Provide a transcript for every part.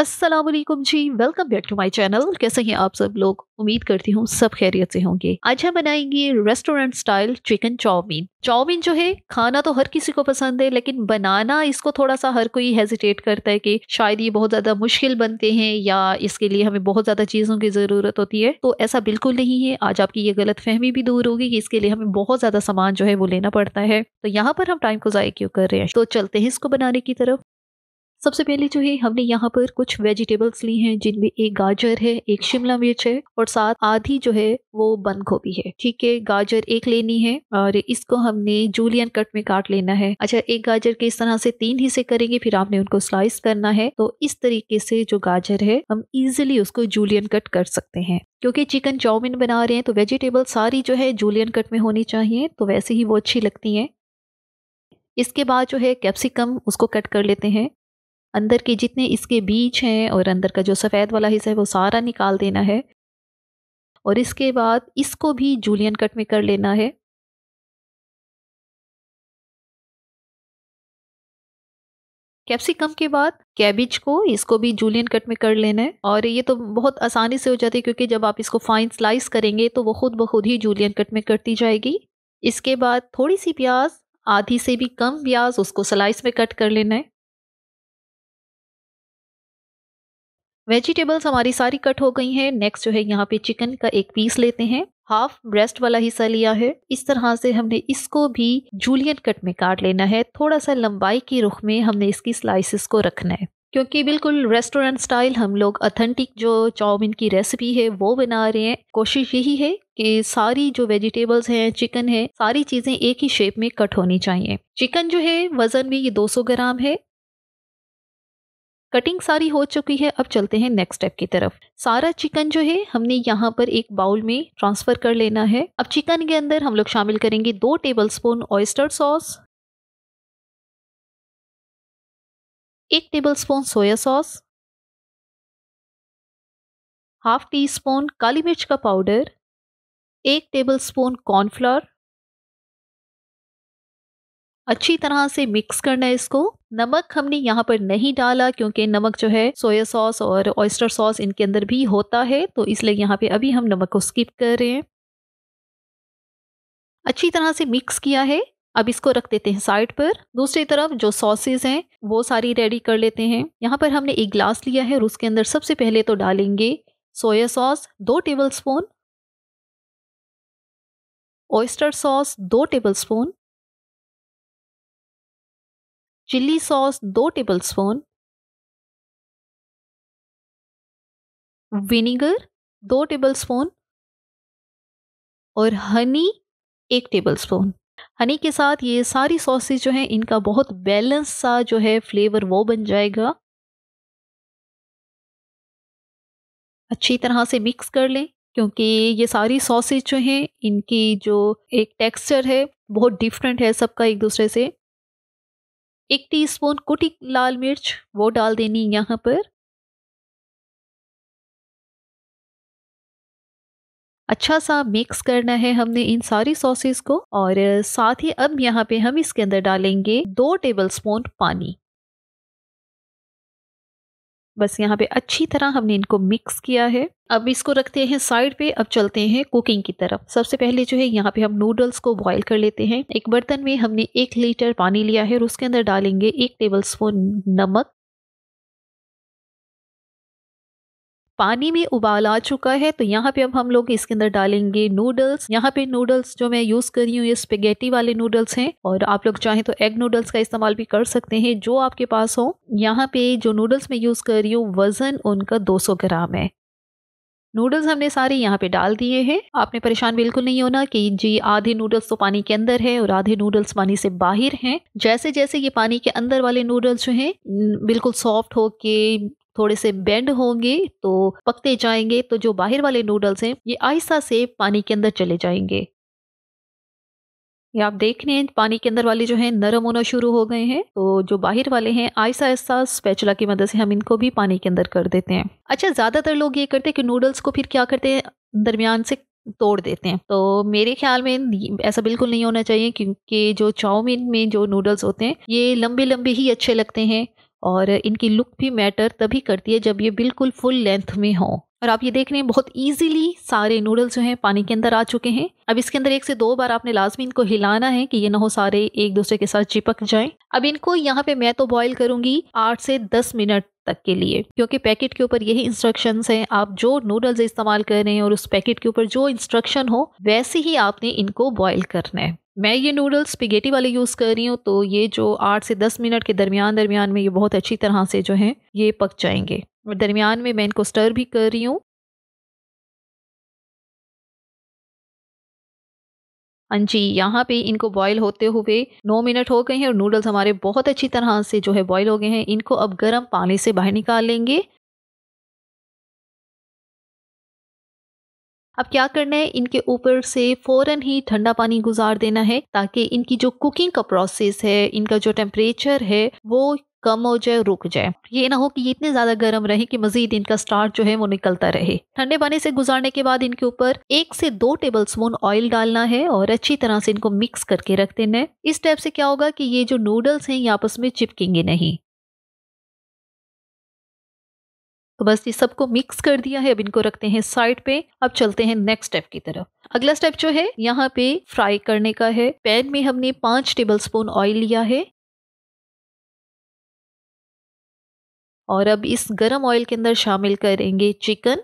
Aslam ji welcome back to my channel कैसे हैं आप सब लोग उम्मीद करती हूँ सब खैरियत से होंगे आज हम बनाएंगे restaurant style chicken chowmein chowmein जो है खाना तो हर किसी को पसंद है लेकिन बनाना इसको थोड़ा सा हर कोई हेजिटेट करता है कि शायद ये बहुत ज़्यादा मुश्किल बनते हैं या इसके लिए हमें बहुत ज़्यादा चीज़ों की ज़रूरत होती है तो ऐसा बिल्कुल नहीं है आज आपकी ये गलत फहमी भी दूर होगी कि इसके लिए हमें बहुत ज़्यादा सामान जो है वो लेना पड़ता है तो यहाँ पर हम टाइम को ज़ाय क्यों कर रहे हैं तो चलते हैं इसको बनाने की तरफ सबसे पहले जो है हमने यहाँ पर कुछ वेजिटेबल्स ली हैं जिनमें एक गाजर है एक शिमला मिर्च है और साथ आधी जो है वो बंद गोभी है ठीक है गाजर एक लेनी है और इसको हमने जूलियन कट में काट लेना है अच्छा एक गाजर के इस तरह से तीन हिस्से करेंगे फिर आपने उनको स्लाइस करना है तो इस तरीके से जो गाजर है हम इजिली उसको जूलियन कट कर सकते हैं क्योंकि चिकन चाउमिन बना रहे हैं तो वेजिटेबल सारी जो है जूलियन कट में होनी चाहिए तो वैसे ही वो अच्छी लगती है इसके बाद जो है कैप्सिकम उसको कट कर लेते हैं अंदर के जितने इसके बीज हैं और अंदर का जो सफ़ेद वाला हिस्सा है वो सारा निकाल देना है और इसके बाद इसको भी जूलियन कट में कर लेना है कैप्सिकम के बाद कैबिज को इसको भी जूलियन कट में कर लेना है और ये तो बहुत आसानी से हो जाती है क्योंकि जब आप इसको फाइन स्लाइस करेंगे तो वो खुद ब खुद ही जूलियन कट में कटती जाएगी इसके बाद थोड़ी सी प्याज आधी से भी कम प्याज उसको स्लाइस में कट कर लेना है वेजिटेबल्स हमारी सारी कट हो गई हैं नेक्स्ट जो है यहाँ पे चिकन का एक पीस लेते हैं हाफ ब्रेस्ट वाला हिस्सा लिया है इस तरह से हमने इसको भी जूलियन कट में काट लेना है थोड़ा सा लंबाई के रुख में हमने इसकी स्लाइसिस को रखना है क्योंकि बिल्कुल रेस्टोरेंट स्टाइल हम लोग अथेंटिक जो चाउमिन की रेसिपी है वो बना रहे हैं कोशिश यही है कि सारी जो वेजिटेबल्स हैं चिकन है सारी चीज़ें एक ही शेप में कट होनी चाहिए चिकन जो है वज़न में ये 200 ग्राम है कटिंग सारी हो चुकी है अब चलते हैं नेक्स्ट स्टेप की तरफ सारा चिकन जो है हमने यहाँ पर एक बाउल में ट्रांसफर कर लेना है अब चिकन के अंदर हम लोग शामिल करेंगे दो टेबल स्पून ऑयस्टर सॉस एक tablespoon soya sauce half teaspoon काली मिर्च का पाउडर एक टेबल स्पून कॉर्नफ्लोर अच्छी तरह से मिक्स करना है इसको नमक हमने यहाँ पर नहीं डाला क्योंकि नमक जो है सोया सॉस और ऑयस्टर सॉस इनके अंदर भी होता है तो इसलिए यहाँ पे अभी हम नमक को स्किप कर रहे हैं अच्छी तरह से मिक्स किया है अब इसको रख देते हैं साइड पर दूसरी तरफ जो सॉसेज हैं वो सारी रेडी कर लेते हैं यहाँ पर हमने एक ग्लास लिया है और उसके अंदर सबसे पहले तो डालेंगे सोया सॉस दो टेबल स्पून ऑयस्टर सॉस दो टेबल स्पून चिल्ली सॉस दो टेबल स्पून विनेगर दो टेबल स्पून और हनी एक टेबल स्पून हनी के साथ ये सारी सॉसेज जो है इनका बहुत बैलेंस सा जो है फ्लेवर वो बन जाएगा अच्छी तरह से मिक्स कर लें क्योंकि ये सारी सॉसेज जो हैं इनकी जो एक टेक्सचर है बहुत डिफरेंट है सबका एक दूसरे से एक टीस्पून कुटी लाल मिर्च वो डाल देनी यहाँ पर अच्छा सा मिक्स करना है हमने इन सारी सॉसेस को और साथ ही अब यहाँ पे हम इसके अंदर डालेंगे दो टेबलस्पून पानी बस यहाँ पे अच्छी तरह हमने इनको मिक्स किया है अब इसको रखते हैं साइड पे अब चलते हैं कुकिंग की तरफ सबसे पहले जो है यहाँ पे हम नूडल्स को बॉईल कर लेते हैं एक बर्तन में हमने एक लीटर पानी लिया है और उसके अंदर डालेंगे एक टेबल स्पून नमक पानी में उबाल आ चुका है तो यहाँ पे अब हम लोग इसके अंदर डालेंगे नूडल्स यहाँ पे नूडल्स जो मैं यूज कर रही हूँ ये स्पेगेटी वाले नूडल्स हैं और आप लोग चाहें तो एग नूडल्स का इस्तेमाल भी कर सकते हैं जो आपके पास हो यहाँ पे जो नूडल्स मैं यूज कर रही हूँ वजन उनका दो ग्राम है नूडल्स हमने सारे यहाँ पे डाल दिए हैं आपने परेशान बिल्कुल नहीं होना कि जी आधे नूडल्स तो पानी के अंदर है और आधे नूडल्स पानी से बाहर हैं जैसे जैसे ये पानी के अंदर वाले नूडल्स जो हैं बिल्कुल सॉफ्ट हो के थोड़े से बेंड होंगे तो पकते जाएंगे तो जो बाहर वाले नूडल्स हैं ये आहिस्ता से पानी के अंदर चले जाएंगे ये आप देख रहे हैं पानी के अंदर वाले जो हैं नरम होना शुरू हो गए हैं तो जो बाहर वाले हैं आहिस्ता आहिस्ता स्पैचुला की मदद से हम इनको भी पानी के अंदर कर देते हैं अच्छा ज़्यादातर लोग ये करते हैं कि नूडल्स को फिर क्या करते हैं दरमियान से तोड़ देते हैं तो मेरे ख्याल में ऐसा बिल्कुल नहीं होना चाहिए क्योंकि जो चाउमीन में जो नूडल्स होते हैं ये लंबे लंबे ही अच्छे लगते हैं और इनकी लुक भी मैटर तभी करती है जब ये बिल्कुल फुल लेंथ में हों और आप ये देख रहे हैं बहुत इजीली सारे नूडल्स जो हैं पानी के अंदर आ चुके हैं अब इसके अंदर एक से दो बार आपने लाजमी इनको हिलाना है कि ये ना हो सारे एक दूसरे के साथ चिपक जाएं अब इनको यहाँ पे मैं तो बॉईल करूंगी आठ से दस मिनट तक के लिए क्योंकि पैकेट के ऊपर यही इंस्ट्रक्शन हैं आप जो नूडल्स इस्तेमाल कर रहे हैं और उस पैकेट के ऊपर जो इंस्ट्रक्शन हो वैसे ही आपने इनको बॉयल करना है मैं ये नूडल्स पिगेटी वाले यूज़ कर रही हूँ तो ये जो आठ से दस मिनट के दरमियान दरमियान में ये बहुत अच्छी तरह से जो है ये पक जाएंगे और दरमियान में मैं इनको स्टर भी कर रही हूँ हाँ जी यहाँ पे इनको बॉईल होते हुए नौ मिनट हो गए हैं और नूडल्स हमारे बहुत अच्छी तरह से जो है बॉईल हो गए हैं इनको अब गर्म पानी से बाहर निकाल लेंगे अब क्या करना है इनके ऊपर से फ़ौरन ही ठंडा पानी गुजार देना है ताकि इनकी जो कुकिंग का प्रोसेस है इनका जो टेम्परेचर है वो कम हो जाए रुक जाए ये ना हो कि ये इतने ज़्यादा गर्म रहे कि मज़ीद इनका स्टार्ट जो है वो निकलता रहे ठंडे पानी से गुजारने के बाद इनके ऊपर एक से दो टेबल स्पून ऑयल डालना है और अच्छी तरह से इनको मिक्स करके रख देना है इस टाइप से क्या होगा कि ये जो नूडल्स हैं ये आपस में चिपकेंगे नहीं तो बस ये सबको मिक्स कर दिया है अब इनको रखते हैं साइड पे अब चलते हैं नेक्स्ट स्टेप की तरफ अगला स्टेप जो है यहाँ पे फ्राई करने का है पैन में हमने पांच टेबल स्पून ऑयल लिया है और अब इस गरम ऑयल के अंदर शामिल करेंगे चिकन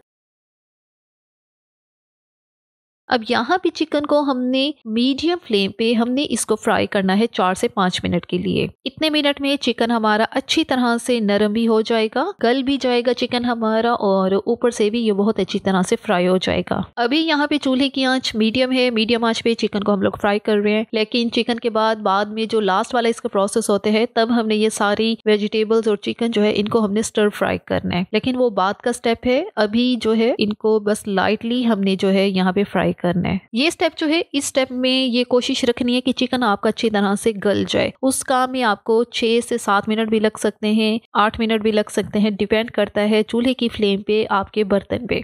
अब यहाँ पे चिकन को हमने मीडियम फ्लेम पे हमने इसको फ्राई करना है चार से पाँच मिनट के लिए इतने मिनट में चिकन हमारा अच्छी तरह से नरम भी हो जाएगा गल भी जाएगा चिकन हमारा और ऊपर से भी ये बहुत अच्छी तरह से फ्राई हो जाएगा अभी यहाँ पे चूल्हे की आँच मीडियम है मीडियम आँच पे चिकन को हम लोग फ्राई कर रहे हैं लेकिन चिकन के बाद बाद में जो लास्ट वाला इसका प्रोसेस होते हैं तब हमने ये सारी वेजिटेबल्स और चिकन जो है इनको हमने स्टर फ्राई करना है लेकिन वो बाद का स्टेप है अभी जो है इनको बस लाइटली हमने जो है यहाँ पे फ्राई करना है ये स्टेप जो है इस स्टेप में ये कोशिश रखनी है कि चिकन आपका अच्छी तरह से गल जाए उस काम में आपको छह से सात मिनट भी लग सकते हैं आठ मिनट भी लग सकते हैं डिपेंड करता है चूल्हे की फ्लेम पे आपके बर्तन पे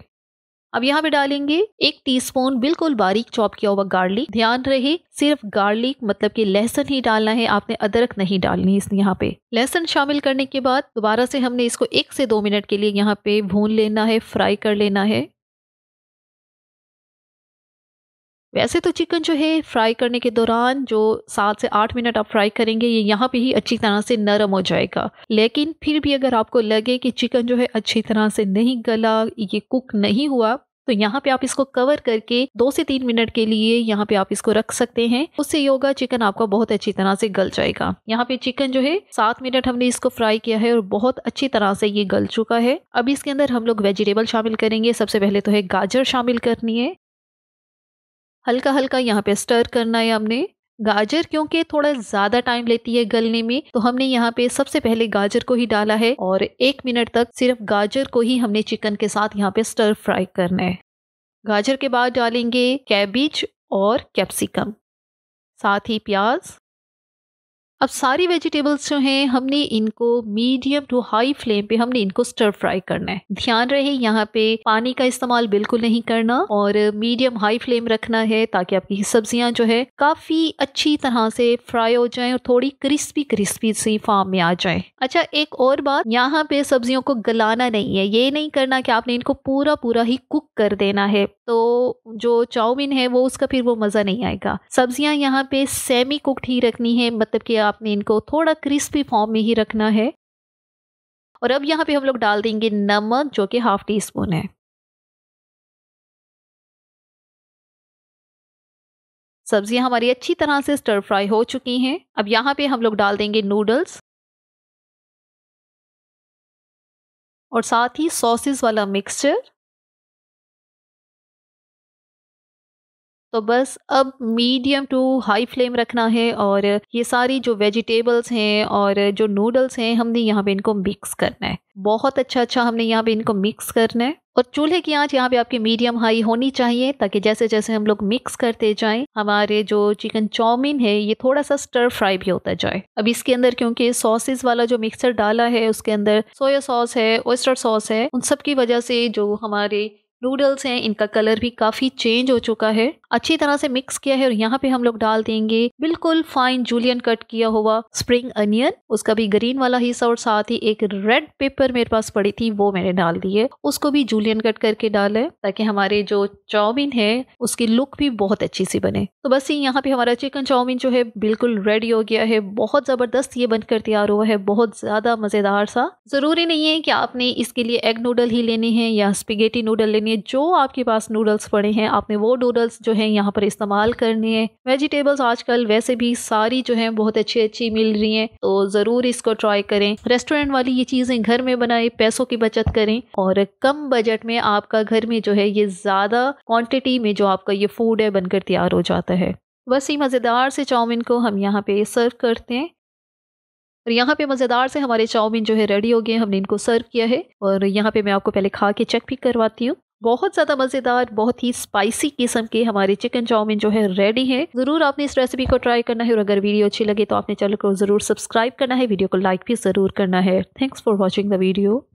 अब यहाँ पे डालेंगे एक टीस्पून बिल्कुल बारीक चॉप किया हुआ गार्लिक ध्यान रहे सिर्फ गार्लिक मतलब कि लहसुन ही डालना है आपने अदरक नहीं डालनी इस यहाँ पे लहसुन शामिल करने के बाद दोबारा से हमने इसको एक से दो मिनट के लिए यहाँ पे भून लेना है फ्राई कर लेना है वैसे तो चिकन जो है फ्राई करने के दौरान जो सात से आठ मिनट आप फ्राई करेंगे ये यहाँ पे ही अच्छी तरह से नरम हो जाएगा लेकिन फिर भी अगर आपको लगे कि चिकन जो है अच्छी तरह से नहीं गला ये कुक नहीं हुआ तो यहाँ पे आप इसको कवर करके दो से तीन मिनट के लिए यहाँ पे आप इसको रख सकते हैं उससे ये होगा चिकन आपका बहुत अच्छी तरह से गल जाएगा यहाँ पे चिकन जो है सात मिनट हमने इसको फ्राई किया है और बहुत अच्छी तरह से ये गल चुका है अब इसके अंदर हम लोग वेजिटेबल शामिल करेंगे सबसे पहले तो है गाजर शामिल करनी है हल्का हल्का यहाँ पे स्टर करना है हमने गाजर क्योंकि थोड़ा ज्यादा टाइम लेती है गलने में तो हमने यहाँ पे सबसे पहले गाजर को ही डाला है और एक मिनट तक सिर्फ गाजर को ही हमने चिकन के साथ यहाँ पे स्टर फ्राई करना है गाजर के बाद डालेंगे कैबिज और कैप्सिकम साथ ही प्याज अब सारी वेजिटेबल्स जो हैं हमने इनको मीडियम टू हाई फ्लेम पे हमने इनको स्टर फ्राई करना है ध्यान रहे यहाँ पे पानी का इस्तेमाल बिल्कुल नहीं करना और मीडियम हाई फ्लेम रखना है ताकि आपकी सब्जियां जो है काफी अच्छी तरह से फ्राई हो जाए और थोड़ी क्रिस्पी क्रिस्पी सी फार्म में आ जाए अच्छा एक और बात यहाँ पे सब्जियों को गलाना नहीं है ये नहीं करना की आपने इनको पूरा पूरा ही कुक कर देना है तो जो चाउमिन है वो उसका फिर वो मजा नहीं आएगा सब्जियां यहाँ पे सेमी कुकड ही रखनी है मतलब की आपने इनको थोड़ा क्रिस्पी फॉर्म में ही रखना है और अब यहाँ पे हम लोग डाल देंगे नमक जो कि हाफ टी स्पून है सब्जियां हमारी अच्छी तरह से स्टर फ्राई हो चुकी हैं अब यहाँ पे हम लोग डाल देंगे नूडल्स और साथ ही सॉसेस वाला मिक्सचर तो बस अब मीडियम टू हाई फ्लेम रखना है और ये सारी जो वेजिटेबल्स हैं और जो नूडल्स हैं हमने यहाँ पे इनको मिक्स करना है बहुत अच्छा अच्छा हमने यहाँ पे इनको मिक्स करना है और चूल्हे की आंच यहाँ पे आपकी मीडियम हाई होनी चाहिए ताकि जैसे जैसे हम लोग मिक्स करते जाएं हमारे जो चिकन चाउमीन है ये थोड़ा सा स्टर फ्राई भी होता जाए अब इसके अंदर क्योंकि सॉसेस वाला जो मिक्सर डाला है उसके अंदर सोया सॉस है ओस्टर सॉस है उन सब की वजह से जो हमारे नूडल्स हैं इनका कलर भी काफ़ी चेंज हो चुका है अच्छी तरह से मिक्स किया है और यहाँ पे हम लोग डाल देंगे बिल्कुल फाइन जूलियन कट किया हुआ स्प्रिंग अनियन उसका भी ग्रीन वाला हिस्सा और साथ ही एक रेड पेपर मेरे पास पड़ी थी वो मैंने डाल दी है उसको भी जूलियन कट करके डाले ताकि हमारे जो चाउमीन है उसकी लुक भी बहुत अच्छी सी बने तो बस ये यहाँ पे हमारा चिकन चाउमीन जो है बिल्कुल रेडी हो गया है बहुत ज़बरदस्त ये बनकर तैयार हुआ है बहुत ज़्यादा मज़ेदार सा ज़रूरी नहीं है कि आपने इसके लिए एग नूडल ही लेने हैं या स्पिगेटी नूडल लेने करनी है जो आपके पास नूडल्स पड़े हैं आपने वो नूडल्स जो हैं यहाँ पर इस्तेमाल करने हैं वेजिटेबल्स आजकल वैसे भी सारी जो हैं बहुत अच्छी अच्छी मिल रही हैं तो ज़रूर इसको ट्राई करें रेस्टोरेंट वाली ये चीज़ें घर में बनाए पैसों की बचत करें और कम बजट में आपका घर में जो है ये ज़्यादा क्वान्टिटी में जो आपका ये फूड है बनकर तैयार हो जाता है बस ही मज़ेदार से चाउमिन को हम यहाँ पे सर्व करते हैं और यहाँ पे मज़ेदार से हमारे चाउमीन जो है रेडी हो गए हमने इनको सर्व किया है और यहाँ पे मैं आपको पहले खा के चेक भी करवाती हूँ बहुत ज़्यादा मज़ेदार बहुत ही स्पाइसी किस्म के हमारे चिकन चाउमिन जो है रेडी है ज़रूर आपने इस रेसिपी को ट्राई करना है और अगर वीडियो अच्छी लगे तो आपने चैनल को ज़रूर सब्सक्राइब करना है वीडियो को लाइक भी ज़रूर करना है thanks for watching the video